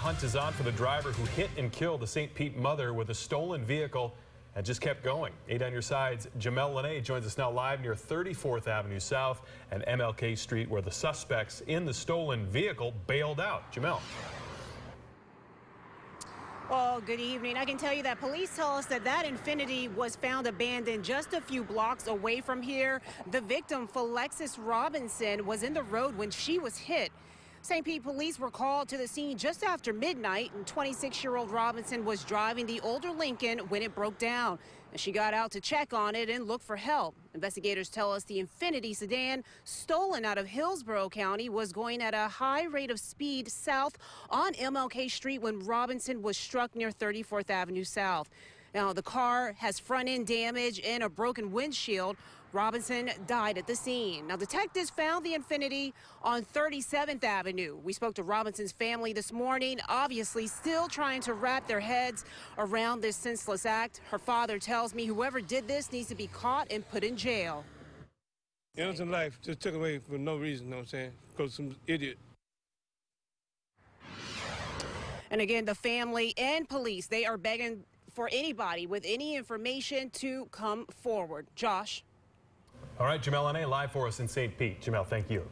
hunt is on for the driver who hit and killed the St. Pete mother with a stolen vehicle and just kept going. Eight on your sides, Jamel Lene joins us now live near 34th Avenue South and MLK Street where the suspects in the stolen vehicle bailed out. Jamel. Oh, good evening. I can tell you that police tell us that that Infinity was found abandoned just a few blocks away from here. The victim, Falexis Robinson, was in the road when she was hit. St. Pete police were called to the scene just after midnight, and 26-year-old Robinson was driving the older Lincoln when it broke down. And she got out to check on it and look for help. Investigators tell us the Infinity sedan, stolen out of Hillsborough County, was going at a high rate of speed south on MLK Street when Robinson was struck near 34th Avenue South. Now, the car has front end damage and a broken windshield. Robinson died at the scene. Now, detectives found the Infinity on 37th Avenue. We spoke to Robinson's family this morning, obviously still trying to wrap their heads around this senseless act. Her father tells me whoever did this needs to be caught and put in jail. Innocent life just took away for no reason, you know what I'm saying? Because some idiot and again, the family and police, they are begging for anybody with any information to come forward. Josh. All right, Jamel Ane, live for us in St. Pete. Jamel, thank you.